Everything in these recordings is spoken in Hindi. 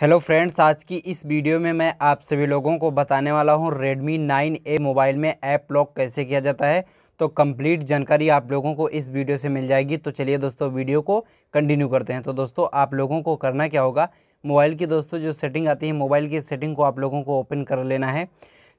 हेलो फ्रेंड्स आज की इस वीडियो में मैं आप सभी लोगों को बताने वाला हूं Redmi 9A मोबाइल में ऐप लॉक कैसे किया जाता है तो कंप्लीट जानकारी आप लोगों को इस वीडियो से मिल जाएगी तो चलिए दोस्तों वीडियो को कंटिन्यू करते हैं तो दोस्तों आप लोगों को करना क्या होगा मोबाइल की दोस्तों जो सेटिंग आती है मोबाइल की सेटिंग को आप लोगों को ओपन कर लेना है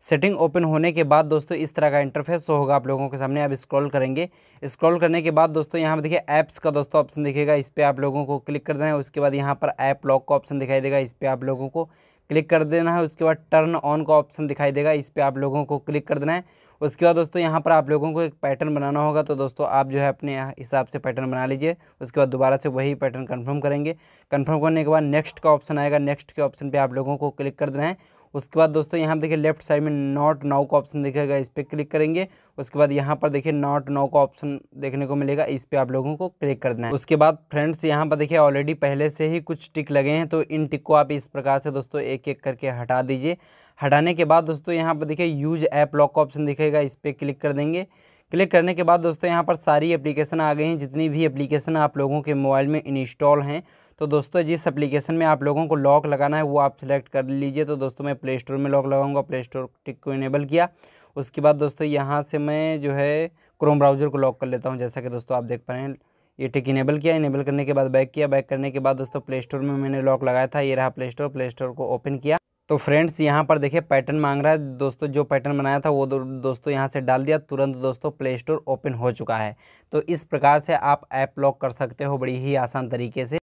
सेटिंग ओपन होने के बाद दोस्तों इस तरह का इंटरफेस शो होगा आप लोगों के सामने आप स्क्रॉल करेंगे स्क्रॉल करने के बाद दोस्तों यहाँ पर देखिए ऐप्स का दोस्तों ऑप्शन दिखेगा इस पर आप लोगों को क्लिक कर देना है उसके बाद यहाँ पर ऐप लॉक का ऑप्शन दिखाई देगा इस पर आप लोगों को क्लिक कर देना है उसके बाद टर्न ऑन का ऑप्शन दिखाई देगा इस पर आप लोगों को क्लिक कर देना है उसके बाद दोस्तों यहाँ पर आप लोगों को एक पैटर्न बनाना होगा तो दोस्तों आप जो है अपने हिसाब से पैटर्न बना लीजिए उसके बाद दोबारा से वही पैटर्न कंफर्म करेंगे कंफर्म करने के बाद नेक्स्ट का ऑप्शन आएगा नेक्स्ट के ऑप्शन पे आप लोगों को क्लिक कर देना है उसके बाद दोस्तों यहाँ देखिए लेफ्ट साइड में नॉट नाउ का ऑप्शन दिखेगा इस पर क्लिक करेंगे उसके बाद यहाँ पर देखिए नॉट नाउ का ऑप्शन देखने को मिलेगा इस पर आप लोगों को क्लिक कर देना है उसके बाद फ्रेंड्स यहाँ पर देखिए ऑलरेडी पहले से ही कुछ टिक लगे हैं तो इन टिक को आप इस प्रकार से दोस्तों एक एक करके हटा दीजिए हटाने के बाद दोस्तों यहाँ पर देखिए यूज ऐप लॉक का ऑप्शन दिखेगा इस पर क्लिक कर देंगे क्लिक करने के बाद दोस्तों यहाँ पर सारी एप्लीकेशन आ गई हैं जितनी भी एप्लीकेशन आप लोगों के मोबाइल में इंस्टॉल हैं तो दोस्तों जिस एप्लीकेशन में आप लोगों को लॉक लगाना है वो आप सिलेक्ट कर लीजिए तो दोस्तों मैं प्ले स्टोर में लॉक लगाऊंगा प्ले स्टोर टिक को इनेबल किया उसके बाद दोस्तों यहाँ से मैं जो है क्रोम ब्राउज़र को लॉक कर लेता हूँ जैसा कि दोस्तों आप देख पा रहे हैं ये टिक इनेबल किया इनेबल करने के बाद बैक किया बैक करने के बाद दोस्तों प्ले स्टोर में मैंने लॉक लगाया था ये रहा प्ले स्टोर प्ले स्टोर को ओपन किया तो फ्रेंड्स यहाँ पर देखिए पैटर्न मांग रहा है दोस्तों जो पैटर्न बनाया था वो दो, दोस्तों यहाँ से डाल दिया तुरंत दोस्तों प्ले स्टोर ओपन हो चुका है तो इस प्रकार से आप ऐप लॉक कर सकते हो बड़ी ही आसान तरीके से